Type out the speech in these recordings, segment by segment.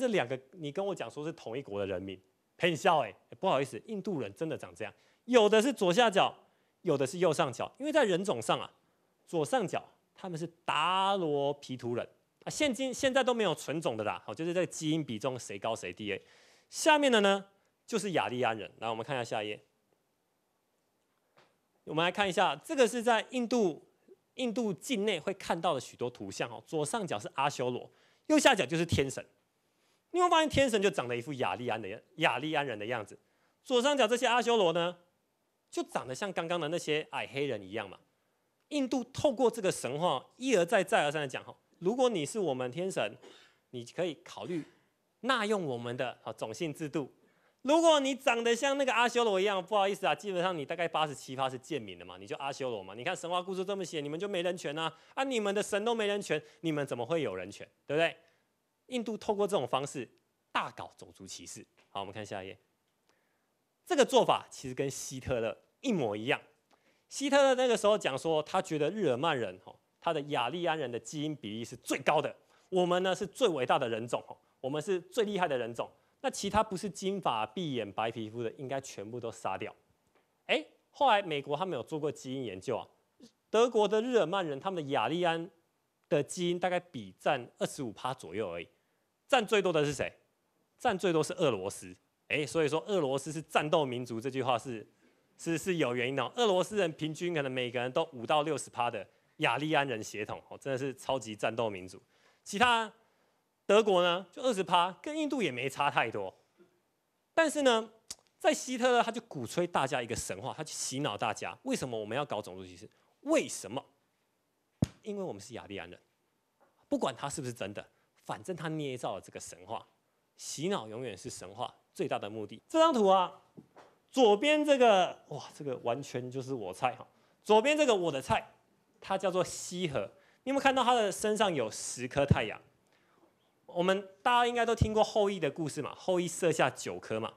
这两个你跟我讲说是同一国的人民，陪你笑哎，不好意思，印度人真的长这样。有的是左下角，有的是右上角，因为在人种上啊，左上角他们是达罗皮图人啊，现今现在都没有纯种的啦，好，就是在基因比重谁高谁低哎。下面的呢就是雅利安人，来我们看一下下页，我们来看一下这个是在印度印度境内会看到的许多图像哦，左上角是阿修罗，右下角就是天神。你会发现天神就长得一副雅利安的雅利安人的样子，左上角这些阿修罗呢，就长得像刚刚的那些矮黑人一样嘛。印度透过这个神话一而再再而三的讲哈，如果你是我们天神，你可以考虑纳用我们的好种姓制度。如果你长得像那个阿修罗一样，不好意思啊，基本上你大概八十七八是贱民的嘛，你就阿修罗嘛。你看神话故事这么写，你们就没人权呐啊！你们的神都没人权，你们怎么会有人权？对不对？印度透过这种方式大搞种族歧视。好，我们看下一页。这个做法其实跟希特勒一模一样。希特勒那个时候讲说，他觉得日耳曼人他的雅利安人的基因比例是最高的。我们呢是最伟大的人种，我们是最厉害的人种。那其他不是金发碧眼白皮肤的，应该全部都杀掉。哎，后来美国他们有做过基因研究啊，德国的日耳曼人他们的雅利安的基因大概比占二十五趴左右而已。占最多的是谁？占最多是俄罗斯，哎，所以说俄罗斯是战斗民族这句话是是是有原因的。俄罗斯人平均可能每个人都五到六十趴的雅利安人血统，哦，真的是超级战斗民族。其他德国呢，就二十趴，跟印度也没差太多。但是呢，在希特勒他就鼓吹大家一个神话，他去洗脑大家，为什么我们要搞种族歧视？为什么？因为我们是雅利安人，不管他是不是真的。反正他捏造了这个神话，洗脑永远是神话最大的目的。这张图啊，左边这个哇，这个完全就是我菜哈。左边这个我的菜，它叫做羲和。你有没有看到它的身上有十颗太阳？我们大家应该都听过后羿的故事嘛，后羿射下九颗嘛，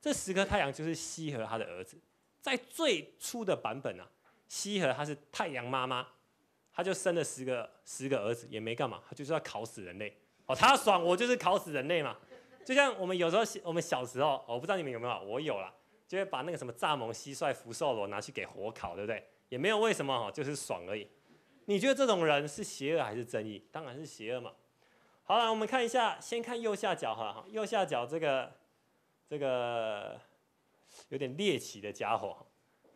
这十颗太阳就是羲和他的儿子。在最初的版本啊，羲和他是太阳妈妈，他就生了十个十个儿子，也没干嘛，他就是要烤死人类。哦，他爽，我就是烤死人类嘛。就像我们有时候，我们小时候，我不知道你们有没有，我有了，就会把那个什么蚱蜢、蟋蟀、福寿螺拿去给火烤，对不对？也没有为什么，哈，就是爽而已。你觉得这种人是邪恶还是正义？当然是邪恶嘛。好了，我们看一下，先看右下角哈，右下角这个这个有点猎奇的家伙，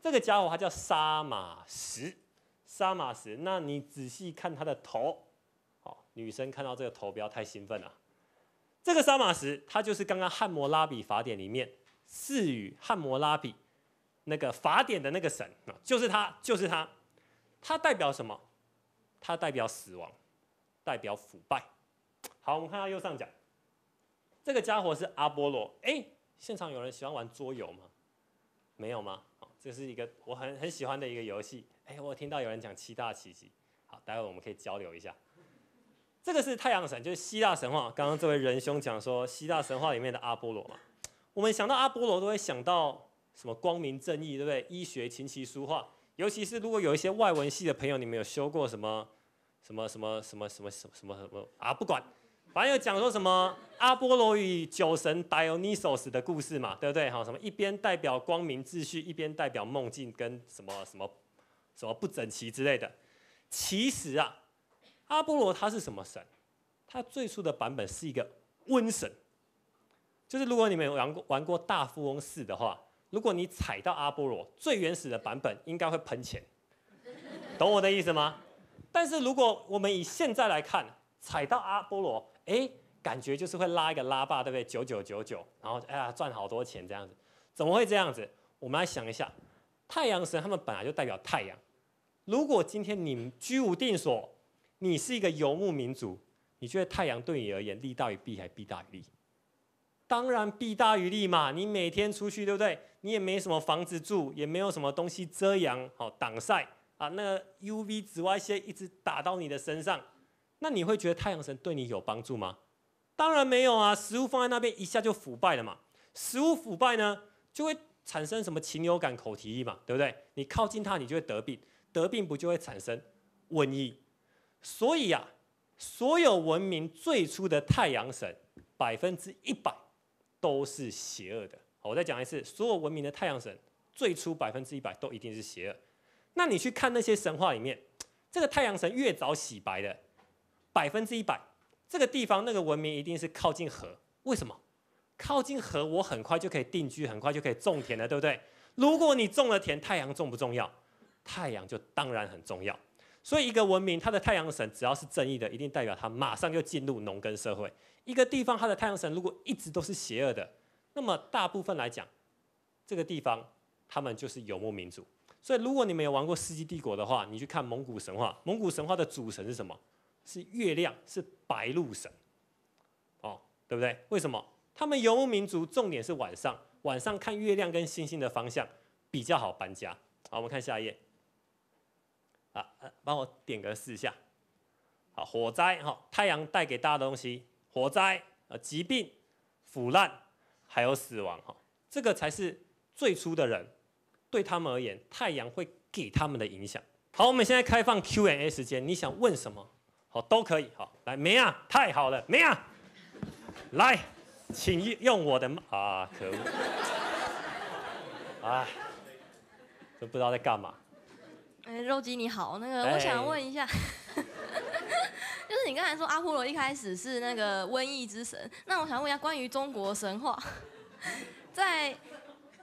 这个家伙他叫杀马石，杀马石。那你仔细看他的头。女生看到这个头不要太兴奋了。这个杀马石，它就是刚刚汉谟拉比法典里面赐予汉谟拉比那个法典的那个神啊，就是他，就是他。它代表什么？它代表死亡，代表腐败。好，我们看到右上角，这个家伙是阿波罗。哎，现场有人喜欢玩桌游吗？没有吗？好，这是一个我很很喜欢的一个游戏。哎，我听到有人讲七大奇迹，好，待会我们可以交流一下。这个是太阳神，就是希腊神话。刚刚这位仁兄讲说，希腊神话里面的阿波罗嘛，我们想到阿波罗都会想到什么光明正义，对不对？医学、琴棋书画，尤其是如果有一些外文系的朋友，你们有修过什么什么什么什么什么什么什么什么啊？不管，反正讲说什么阿波罗与酒神 d i o n y s o s 的故事嘛，对不对？哈，什么一边代表光明秩序，一边代表梦境跟什么什么什么不整齐之类的。其实啊。阿波罗他是什么神？他最初的版本是一个瘟神，就是如果你们玩过玩过大富翁四的话，如果你踩到阿波罗，最原始的版本应该会喷钱，懂我的意思吗？但是如果我们以现在来看，踩到阿波罗，哎，感觉就是会拉一个拉霸，对不对？九九九九，然后哎呀赚好多钱这样子，怎么会这样子？我们来想一下，太阳神他们本来就代表太阳，如果今天你居无定所。你是一个游牧民族，你觉得太阳对你而言利大于弊，还弊大于利？当然弊大于利嘛！你每天出去，对不对？你也没什么房子住，也没有什么东西遮阳、好挡晒啊。那个 U V 紫外线一直打到你的身上，那你会觉得太阳神对你有帮助吗？当然没有啊！食物放在那边一下就腐败了嘛。食物腐败呢，就会产生什么禽流感、口蹄疫嘛，对不对？你靠近它，你就会得病，得病不就会产生瘟疫？所以啊，所有文明最初的太阳神百分之一百都是邪恶的。我再讲一次，所有文明的太阳神最初百分之一百都一定是邪恶。那你去看那些神话里面，这个太阳神越早洗白的百分之一百，这个地方那个文明一定是靠近河。为什么？靠近河，我很快就可以定居，很快就可以种田了，对不对？如果你种了田，太阳重不重要？太阳就当然很重要。所以一个文明，它的太阳神只要是正义的，一定代表它马上就进入农耕社会。一个地方它的太阳神如果一直都是邪恶的，那么大部分来讲，这个地方他们就是游牧民族。所以如果你没有玩过《世纪帝国》的话，你去看蒙古神话，蒙古神话的主神是什么？是月亮，是白露神。哦，对不对？为什么？他们游牧民族重点是晚上，晚上看月亮跟星星的方向比较好搬家。好，我们看下一页。啊，帮我点个试一下。好，火灾哈，太阳带给大家的东西，火灾、呃，疾病、腐烂，还有死亡哈，这个才是最初的人对他们而言，太阳会给他们的影响。好，我们现在开放 Q A 时间，你想问什么？好，都可以。好，来，梅啊，太好了，梅啊，来，请用我的。啊，可恶，啊，都不知道在干嘛。哎，肉鸡你好，那个我想问一下，就是你刚才说阿波罗一开始是那个瘟疫之神，那我想问一下关于中国神话，在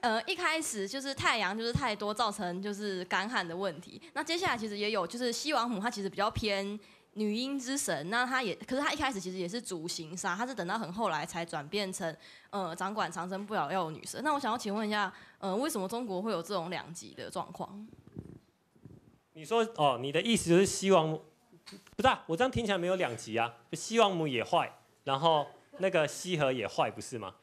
呃一开始就是太阳就是太多造成就是干旱的问题，那接下来其实也有就是西王母她其实比较偏女婴之神，那她也可是她一开始其实也是主刑杀，她是等到很后来才转变成呃掌管长生不老药的女神。那我想要请问一下，呃为什么中国会有这种两极的状况？你说哦，你的意思就是西王母？不是，我这样听起来没有两极啊。西王母也坏，然后那个西河也坏，不是吗？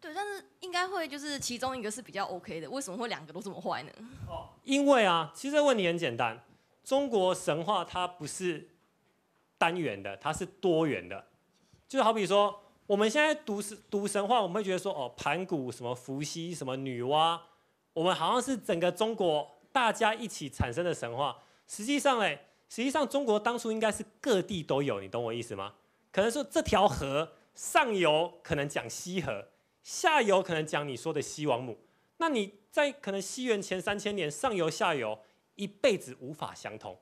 对，但是应该会就是其中一个是比较 OK 的。为什么会两个都这么坏呢？哦，因为啊，其实这问题很简单。中国神话它不是单元的，它是多元的。就好比说，我们现在读神读神话，我们会觉得说，哦，盘古什么，伏羲什么，女娲，我们好像是整个中国。大家一起产生的神话，实际上嘞，实际上中国当初应该是各地都有，你懂我意思吗？可能说这条河上游可能讲西河，下游可能讲你说的西王母。那你在可能西元前三千年，上游下游一辈子无法相通，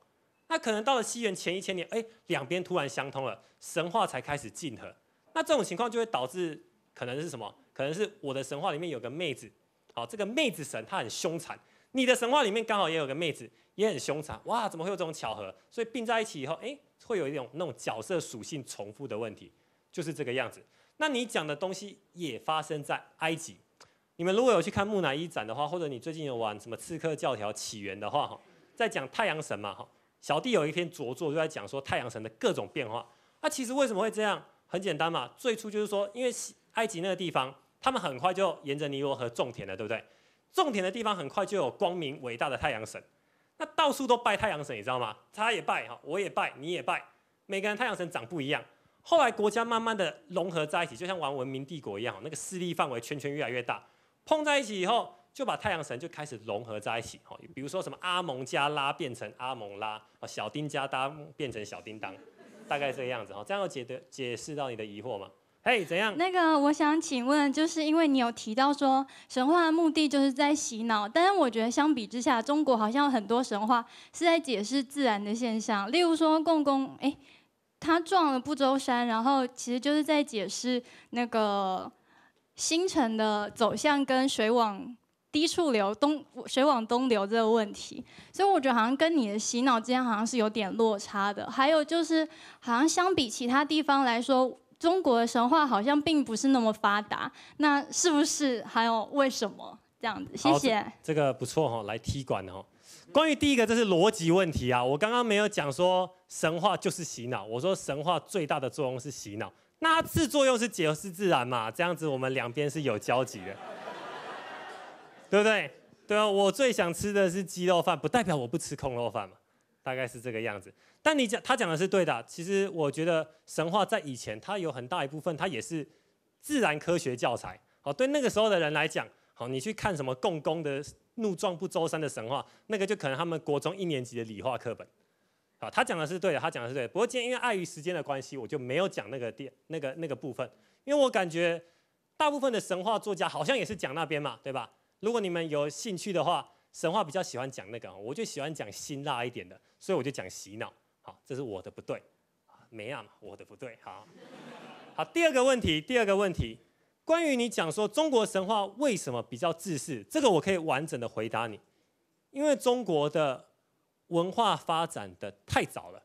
那可能到了西元前一千年，哎，两边突然相通了，神话才开始进合。那这种情况就会导致，可能是什么？可能是我的神话里面有个妹子，好，这个妹子神她很凶残。你的神话里面刚好也有个妹子，也很凶残哇！怎么会有这种巧合？所以并在一起以后，诶，会有一种那种角色属性重复的问题，就是这个样子。那你讲的东西也发生在埃及。你们如果有去看木乃伊展的话，或者你最近有玩什么《刺客教条：起源》的话，哈，在讲太阳神嘛，哈。小弟有一篇拙作就在讲说太阳神的各种变化。那其实为什么会这样？很简单嘛，最初就是说，因为埃及那个地方，他们很快就沿着尼罗河种田了，对不对？种田的地方很快就有光明伟大的太阳神，那到处都拜太阳神，你知道吗？他也拜哈，我也拜，你也拜，每个人太阳神长不一样。后来国家慢慢的融合在一起，就像玩文明帝国一样，那个势力范围圈圈越来越大，碰在一起以后，就把太阳神就开始融合在一起，哈，比如说什么阿蒙加拉变成阿蒙拉，哦，小叮加达变成小叮当，大概这个样子，哈，这样解的解释到你的疑惑吗？哎，怎样？那个，我想请问，就是因为你有提到说神话的目的就是在洗脑，但是我觉得相比之下，中国好像很多神话是在解释自然的现象，例如说共工，哎，他撞了不周山，然后其实就是在解释那个星辰的走向跟水往低处流、东水往东流这个问题，所以我觉得好像跟你的洗脑之间好像是有点落差的。还有就是，好像相比其他地方来说。中国的神话好像并不是那么发达，那是不是还有为什么这样子？谢谢，这个不错哈，来踢馆哦。关于第一个，这是逻辑问题啊，我刚刚没有讲说神话就是洗脑，我说神话最大的作用是洗脑，那次作用是解释自然嘛，这样子我们两边是有交集的，对不对？对啊，我最想吃的是鸡肉饭，不代表我不吃空肉饭嘛。大概是这个样子，但你讲他讲的是对的。其实我觉得神话在以前它有很大一部分，它也是自然科学教材。好，对那个时候的人来讲，好，你去看什么共工的怒撞不周山的神话，那个就可能他们国中一年级的理化课本。好，他讲的是对的，他讲的是对。不过今天因为碍于时间的关系，我就没有讲那个点、那个那个部分，因为我感觉大部分的神话作家好像也是讲那边嘛，对吧？如果你们有兴趣的话。神话比较喜欢讲那个，我就喜欢讲辛辣一点的，所以我就讲洗脑。好，这是我的不对，没啊，我的不对。好，好，第二个问题，第二个问题，关于你讲说中国神话为什么比较自私，这个我可以完整的回答你，因为中国的文化发展的太早了。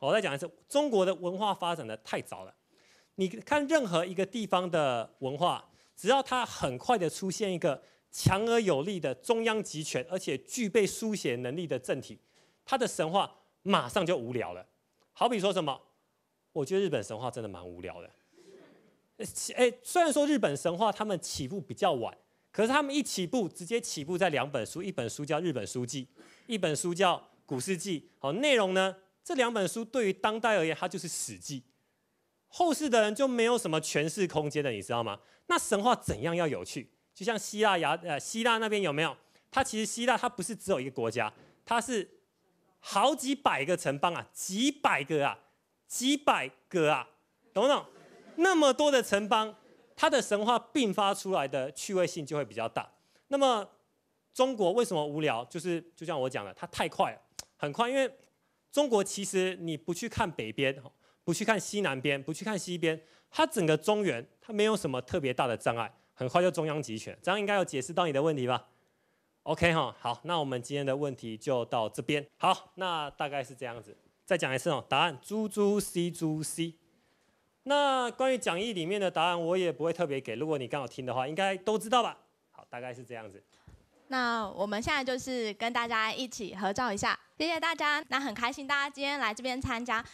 我再讲一次，中国的文化发展的太早了。你看任何一个地方的文化，只要它很快的出现一个。强而有力的中央集权，而且具备书写能力的政体，它的神话马上就无聊了。好比说什么，我觉得日本神话真的蛮无聊的。诶，虽然说日本神话他们起步比较晚，可是他们一起步直接起步在两本书，一本书叫《日本书记》，一本书叫《古事记》。好，内容呢，这两本书对于当代而言，它就是史记，后世的人就没有什么诠释空间的，你知道吗？那神话怎样要有趣？就像希腊雅呃希腊那边有没有？它其实希腊它不是只有一个国家，它是好几百个城邦啊，几百个啊，几百个啊，懂不懂？那么多的城邦，它的神话并发出来的趣味性就会比较大。那么中国为什么无聊？就是就像我讲的，它太快了，很快。因为中国其实你不去看北边，不去看西南边，不去看西边，它整个中原它没有什么特别大的障碍。很快就中央集权，这样应该有解释到你的问题吧？OK 哈，好，那我们今天的问题就到这边。好，那大概是这样子，再讲一次哦。答案：猪猪 C 猪 C。那关于讲义里面的答案，我也不会特别给。如果你刚好听的话，应该都知道吧？好，大概是这样子。那我们现在就是跟大家一起合照一下，谢谢大家。那很开心大家今天来这边参加。